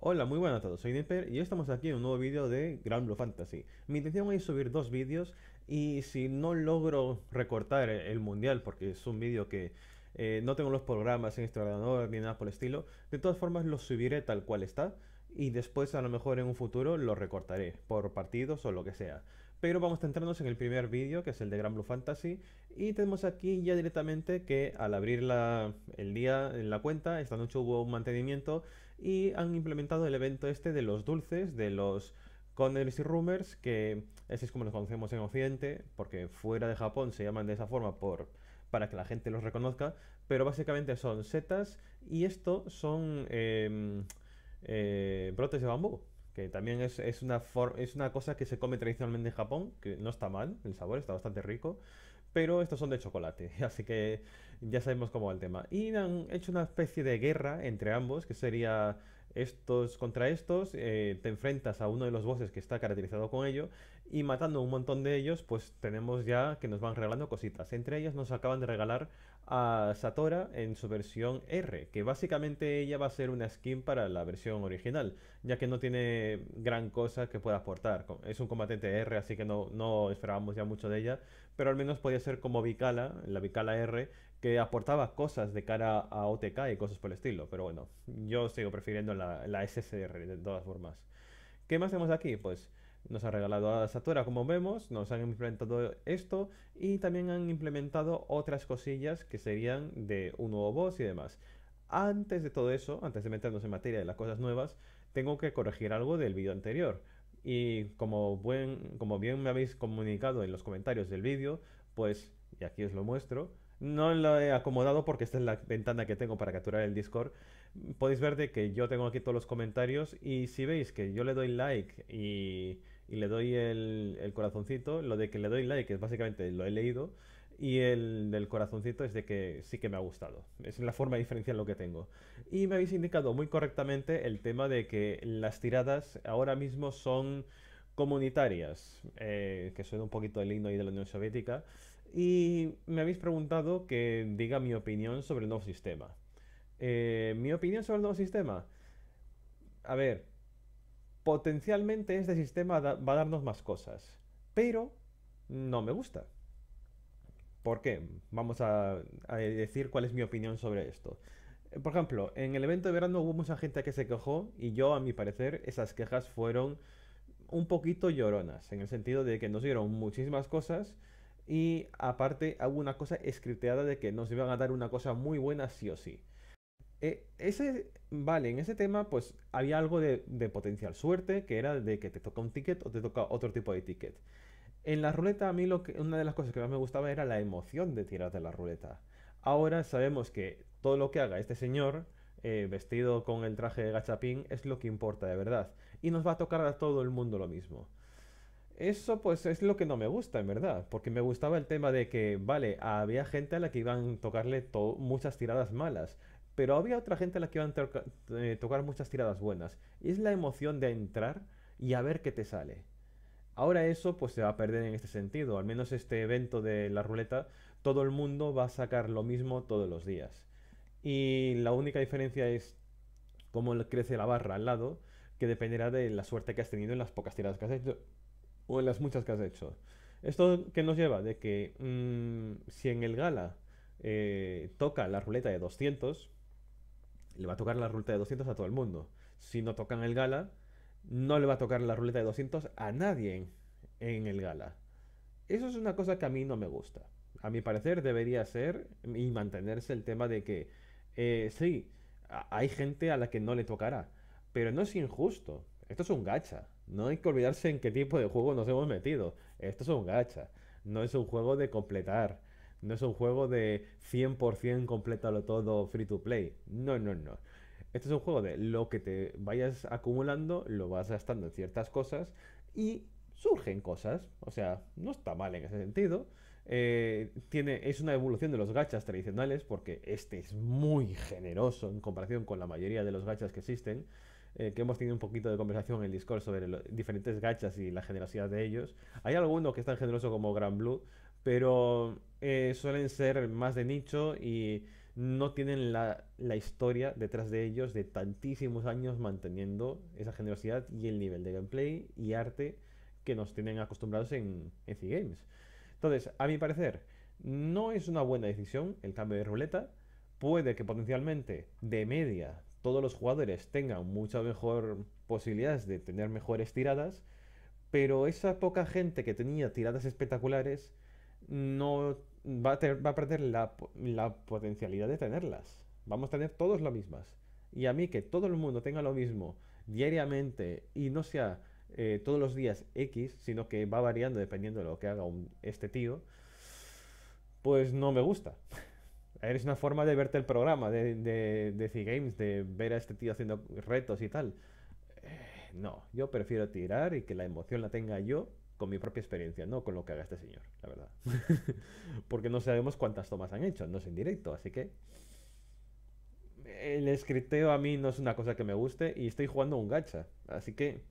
Hola, muy buenas a todos, soy Dipper y hoy estamos aquí en un nuevo vídeo de Grand Blue Fantasy. Mi intención es subir dos vídeos y si no logro recortar e-, el mundial, porque es un vídeo que eh, no tengo los programas en este ordenador ni nada por el estilo, de todas formas lo subiré tal cual está y después a lo mejor en un futuro lo recortaré por partidos o lo que sea. Pero vamos a centrarnos en el primer vídeo, que es el de Grand Blue Fantasy, y tenemos aquí ya directamente que al abrir el día en la cuenta, esta noche hubo un mantenimiento y han implementado el evento este de los dulces, de los Coners y Rumors, que ese es como los conocemos en Occidente, porque fuera de Japón se llaman de esa forma por, para que la gente los reconozca, pero básicamente son setas y esto son em, eh, brotes de bambú, que también es, es una es una cosa que se come tradicionalmente en Japón, que no está mal, el sabor está bastante rico, pero estos son de chocolate, así que ya sabemos cómo va el tema. Y han hecho una especie de guerra entre ambos, que sería estos contra estos, eh, te enfrentas a uno de los bosses que está caracterizado con ello, y matando un montón de ellos, pues tenemos ya que nos van regalando cositas. Entre ellas nos acaban de regalar a Satora en su versión R, que básicamente ella va a ser una skin para la versión original, ya que no tiene gran cosa que pueda aportar. Es un combatiente R, así que no, no esperábamos ya mucho de ella, pero al menos podía ser como Vicala, la Vicala R, que aportaba cosas de cara a OTK y cosas por el estilo. Pero bueno, yo sigo prefiriendo la, la SSR de todas formas. ¿Qué más tenemos aquí? Pues nos ha regalado a Satura, como vemos, nos han implementado esto y también han implementado otras cosillas que serían de un nuevo boss y demás. Antes de todo eso, antes de meternos en materia de las cosas nuevas, tengo que corregir algo del vídeo anterior. Y como, buen, como bien me habéis comunicado en los comentarios del vídeo, pues, y aquí os lo muestro, no lo he acomodado porque esta es la ventana que tengo para capturar el Discord. Podéis ver de que yo tengo aquí todos los comentarios y si veis que yo le doy like y y le doy el, corazoncito. Lo de que le doy like es básicamente lo he leído. Y el del corazoncito es de que sí que me ha gustado. Es la forma de diferenciar lo que tengo. Y me habéis indicado muy correctamente el tema de que las tiradas ahora mismo son comunitarias, eh, que suena un poquito del himno ahí de la Unión Soviética. Y me habéis preguntado que diga mi opinión sobre el nuevo sistema. Eh, mi opinión sobre el nuevo sistema. A ver, potencialmente este sistema va a darnos más cosas, pero no me gusta. ¿Por qué? Vamos a, decir cuál es mi opinión sobre esto. Eh, por ejemplo, en el evento de verano hubo mucha gente que se quejó y yo, a mi parecer, esas quejas fueron un poquito lloronas, en el sentido de que nos dieron muchísimas cosas y aparte alguna cosa escripteada de que nos iban a dar una cosa muy buena sí o sí. Eh, ese, vale, en ese tema pues había algo de, potencial suerte, que era de que te toca un ticket o te toca otro tipo de ticket. En la ruleta a mí lo una de las cosas que más me gustaba era la emoción de tirar de la ruleta. Ahora sabemos que todo lo que haga este señor, eh, vestido con el traje de gachapín, es lo que importa de verdad. Y nos va a tocar a todo el mundo lo mismo. Eso pues es lo que no me gusta, en verdad, porque me gustaba el tema de que, vale, había gente a la que iban a tocarle muchas tiradas malas. Pero había otra gente a la que iban a eh, tocar muchas tiradas buenas. Es la emoción de entrar y a ver qué te sale. Ahora eso pues se va a perder en este sentido. Al menos este evento de la ruleta, todo el mundo va a sacar lo mismo todos los días. Y la única diferencia es cómo crece la barra al lado, que dependerá de la suerte que has tenido en las pocas tiradas que has hecho o en las muchas que has hecho. ¿Esto que nos lleva? De que mm, si en el gala eh, toca la ruleta de 200, le va a tocar la ruleta de 200 a todo el mundo. Si no tocan el gala, no le va a tocar la ruleta de 200 a nadie en el gala. Eso es una cosa que a mí no me gusta. A mi parecer debería ser y mantenerse el tema de que eh, sí, hay gente a la que no le tocará, pero no es injusto. Esto es un gacha. No hay que olvidarse en qué tipo de juego nos hemos metido. Esto es un gacha. No es un juego de completar. No es un juego de 100% lo todo free to play. No, no, no. Este es un juego de lo que te vayas acumulando, lo vas gastando en ciertas cosas y surgen cosas. O sea, no está mal en ese sentido. Eh, tiene, es una evolución de los gachas tradicionales porque este es muy generoso en comparación con la mayoría de los gachas que existen. Eh, que hemos tenido un poquito de conversación en el Discord sobre los diferentes gachas y la generosidad de ellos. Hay algunos que es tan generoso como Gran Blue, pero eh, suelen ser más de nicho y no tienen la, historia detrás de ellos de tantísimos años manteniendo esa generosidad y el nivel de gameplay y arte que nos tienen acostumbrados en, en C Games. Entonces, a mi parecer, no es una buena decisión el cambio de ruleta. Puede que potencialmente, de media, todos los jugadores tengan mucha mejor posibilidades de tener mejores tiradas, pero esa poca gente que tenía tiradas espectaculares no va a, perder la, la, potencialidad de tenerlas. Vamos a tener todos las mismas. Y a mí que todo el mundo tenga lo mismo diariamente y no sea eh, todos los días X, sino que va variando dependiendo de lo que haga este tío, pues no me gusta. Eres una forma de verte el programa de, de, de C Games, de ver a este tío haciendo retos y tal. Eh, no, yo prefiero tirar y que la emoción la tenga yo con mi propia experiencia, no con lo que haga este señor, la verdad. Porque no sabemos cuántas tomas han hecho, no es en directo, así que el escriteo a mí no es una cosa que me guste y estoy jugando un gacha, así que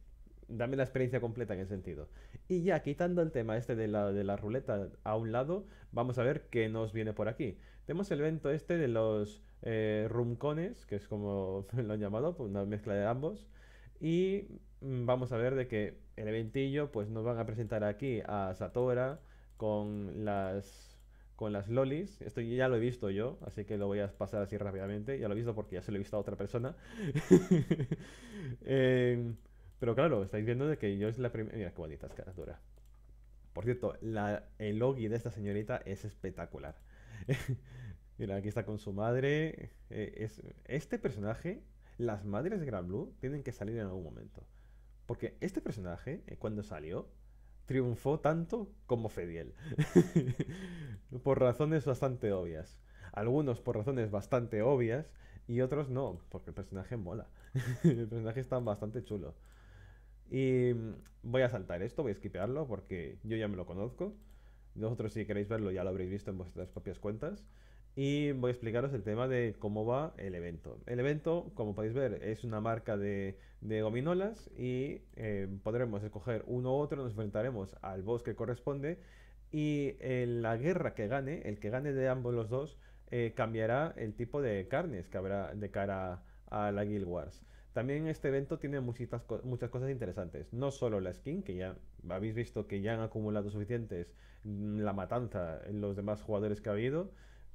dame la experiencia completa en ese sentido. Y ya, quitando el tema este de la, de la ruleta a un lado, vamos a ver qué nos viene por aquí. Tenemos el evento este de los eh, rumcones, que es como lo han llamado, pues, una mezcla de ambos. Y mm, vamos a ver de que el eventillo pues nos van a presentar aquí a Satora con las con las lolis. Esto ya lo he visto yo, así que lo voy a pasar así rápidamente. Ya lo he visto porque ya se lo he visto a otra persona. Em, pero claro, estáis viendo de que yo es la primera... Mira qué bonita es dura Por cierto, la, el logi de esta señorita es espectacular. Mira, aquí está con su madre. Eh, es, este personaje las madres de Gran Blue tienen que salir en algún momento. Porque este personaje, eh, cuando salió, triunfó tanto como Fediel. por razones bastante obvias. Algunos por razones bastante obvias y otros no, porque el personaje mola. el personaje está bastante chulo. Y mm, voy a saltar esto, voy a skipearlo porque yo ya me lo conozco. Vosotros si queréis verlo ya lo habréis visto en vuestras propias cuentas y voy a explicaros el tema de cómo va el evento. El evento, como podéis ver, es una marca de, de gominolas y eh, podremos escoger uno u otro, nos enfrentaremos al boss que corresponde y eh, la guerra que gane, el que gane de ambos los dos, eh, cambiará el tipo de carnes que habrá de cara a, la Guild Wars. También este evento tiene muchas, muchas cosas interesantes. No solo la skin, que ya habéis visto que ya han acumulado suficientes, mm, la matanza, en los demás jugadores que ha habido,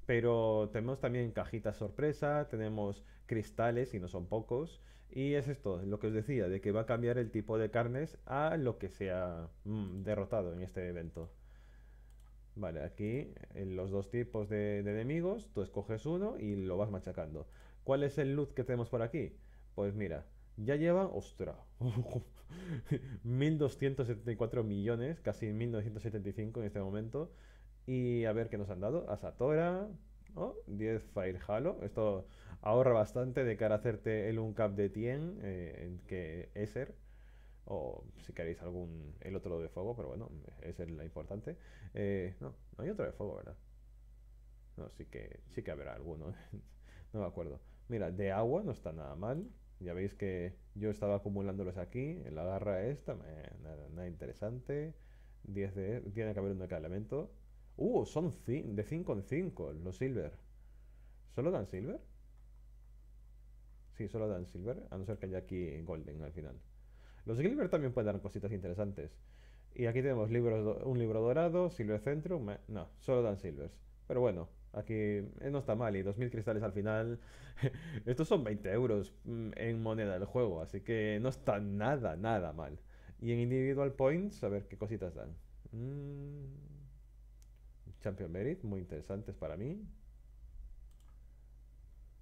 pero tenemos también cajitas sorpresa, tenemos cristales y no son pocos. Y es esto, lo que os decía, de que va a cambiar el tipo de carnes a lo que sea ha mm, derrotado en este evento. Vale, aquí en los dos tipos de, enemigos, tú escoges uno y lo vas machacando. ¿Cuál es el loot que tenemos por aquí? Pues mira, ya lleva... ¡Ostras! 1.274 millones, casi 1.975 en este momento. Y a ver qué nos han dado. A Satora. 10 Fire Halo. Esto ahorra bastante de cara a hacerte el cap de Tien eh, que ser O si queréis algún. El otro de fuego, pero bueno, es el importante. Eh, no, no hay otro de fuego, ¿verdad? No, sí que, sí que habrá alguno. ¿eh? no me acuerdo. Mira, de agua no está nada mal. Ya veis que yo estaba acumulándolos aquí. En la garra esta, nada, interesante. 10 de, tiene que haber un de cada elemento. Uh, son de 5 en 5 los silver. ¿Solo dan silver? Sí, solo dan silver, a no ser que haya aquí golden al final. Los silver también pueden dar cositas interesantes. Y aquí tenemos un libro dorado, silver centro eh, No, solo dan silvers. Pero bueno, aquí eh, no está mal. Y 2000 cristales al final. Estos son 20 euros mm, en moneda del juego. Así que no está nada, nada mal. Y en individual points, a ver qué cositas dan. Mmm Champion Merit, muy interesantes para mí.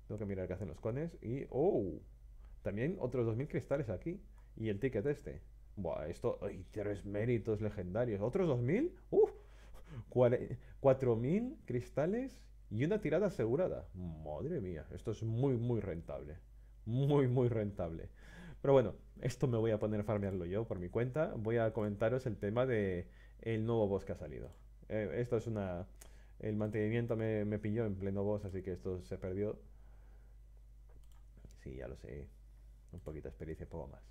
Tengo que mirar qué hacen los cones. Y, ¡oh! También otros 2000 cristales aquí. Y el ticket este. Buah, esto... ¡Ay, tres méritos legendarios! ¿Otros 2000? ¡Uf! 4000 cristales y una tirada asegurada. Madre mía, esto es muy, muy rentable. Muy, muy rentable. Pero bueno, esto me voy a poner a farmearlo yo por mi cuenta. Voy a comentaros el tema de el nuevo boss que ha salido. Eh, esto es una... El mantenimiento me, pilló en pleno boss, así que esto se perdió. Sí, ya lo sé. Un poquito de experiencia, poco más.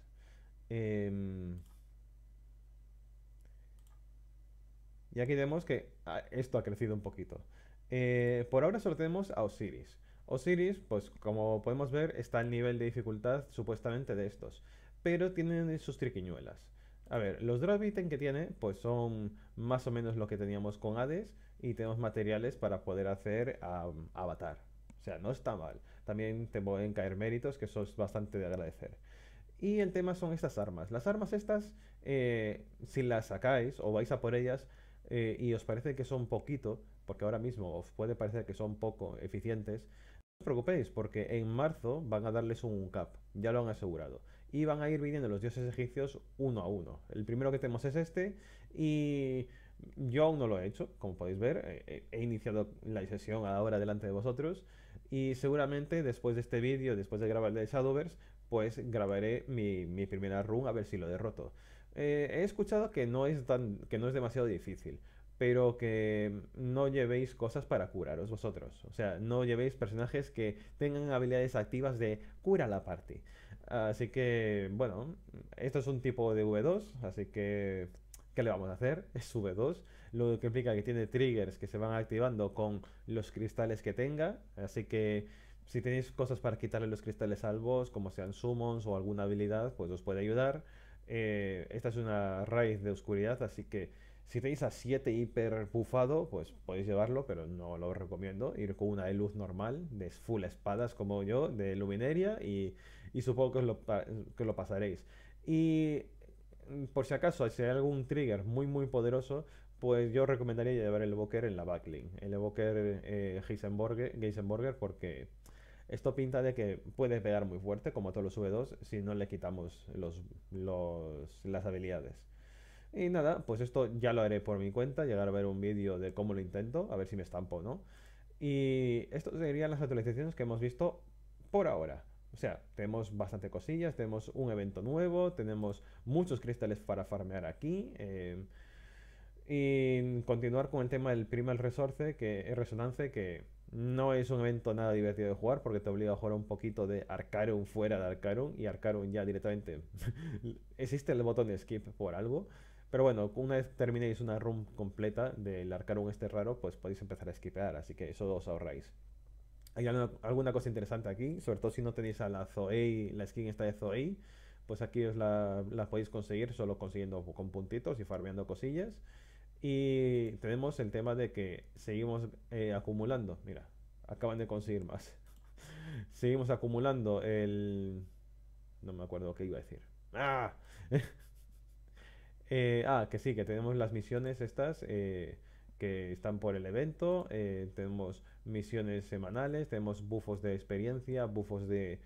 Em, y aquí vemos que ah, esto ha crecido un poquito. Eh, por ahora solo tenemos a Osiris. Osiris, pues como podemos ver, está al nivel de dificultad supuestamente de estos. Pero tienen sus triquiñuelas. A ver, los drop item que tiene, pues son más o menos lo que teníamos con Hades y tenemos materiales para poder hacer avatar. O sea, no está mal. También te pueden caer méritos, que eso es bastante de agradecer. Y el tema son estas armas. Las armas estas, eh, si las sacáis o vais a por ellas eh, y os parece que son poquito, porque ahora mismo os puede parecer que son poco eficientes, no os preocupéis, porque en marzo van a darles un cap, ya lo han asegurado y van a ir viniendo los dioses egipcios uno a uno. El primero que tenemos es este y yo aún no lo he hecho, como podéis ver, eh, eh, he iniciado la sesión ahora delante de vosotros y seguramente después de este vídeo, después de grabar de Shadowverse, pues grabaré mi, primera run a ver si lo derroto. Eh, he escuchado que no, es que no es demasiado difícil, pero que no llevéis cosas para curaros vosotros. O sea, no llevéis personajes que tengan habilidades activas de cura la party. Así que, bueno, esto es un tipo de V2, así que, ¿qué le vamos a hacer? Es V2, lo que implica que tiene triggers que se van activando con los cristales que tenga, así que si tenéis cosas para quitarle los cristales salvos, como sean summons o alguna habilidad, pues os puede ayudar. Eh, esta es una raíz de oscuridad, así que si tenéis a 7 hiper bufado, pues podéis llevarlo, pero no lo recomiendo. Ir con una de luz normal, de full espadas como yo, de luminaria y y supongo que os lo, que lo pasaréis. Y mm, por si acaso, si hay algún trigger muy muy poderoso, pues yo recomendaría llevar el evoker en la backlink. El evoker eh, porque esto pinta de que puede pegar muy fuerte, como a todos los V2, si no le quitamos los, las habilidades. Y nada, pues esto ya lo haré por mi cuenta, llegar a ver un vídeo de cómo lo intento, a ver si me estampo o no. Y esto serían las actualizaciones que hemos visto por ahora. O sea, tenemos bastante cosillas, tenemos un evento nuevo, tenemos muchos cristales para farmear aquí. Eh, y continuar con el tema del Primal resource, que es eh, Resonance, que no es un evento nada divertido de jugar porque te obliga a jugar un poquito de Arcarum fuera de Arcarum y Arcarum ya directamente existe el botón de skip por algo. Pero bueno, una vez terminéis una run completa del Arcarum este raro, pues podéis empezar a skipear, así que eso os ahorráis hay alguna, cosa interesante aquí, sobre todo si no tenéis a la Zoe, la skin esta de Zoe, pues aquí os la, podéis conseguir solo consiguiendo con puntitos y farmeando cosillas. Y tenemos el tema de que seguimos eh, acumulando, mira, acaban de conseguir más. seguimos acumulando el... No me acuerdo qué iba a decir. ¡Ah! Eh, ah, que sí, que tenemos las misiones estas. Eh, que están por el evento. Eh, tenemos misiones semanales, tenemos bufos de experiencia, bufos de,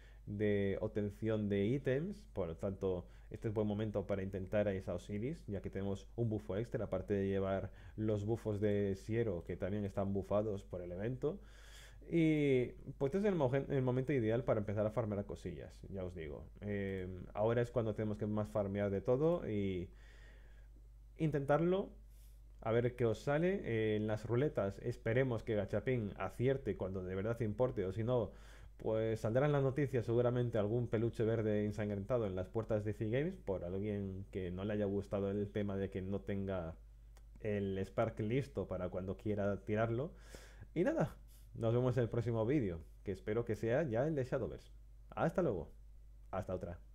obtención de ítems. Por lo tanto, este es buen momento para intentar a esa Osiris, ya que tenemos un bufo extra, aparte de llevar los bufos de Siero, que también están bufados por el evento. Y pues este es el, momento ideal para empezar a farmear cosillas, ya os digo. Eh, ahora es cuando tenemos que más farmear de todo y intentarlo a ver qué os sale eh, en las ruletas. Esperemos que Gachapín acierte cuando de verdad importe, o si no, pues saldrán las noticias seguramente algún peluche verde ensangrentado en las puertas de C Games por alguien que no le haya gustado el tema de que no tenga el Spark listo para cuando quiera tirarlo. Y nada, nos vemos en el próximo vídeo, que espero que sea ya el de Shadowverse. Hasta luego. Hasta otra.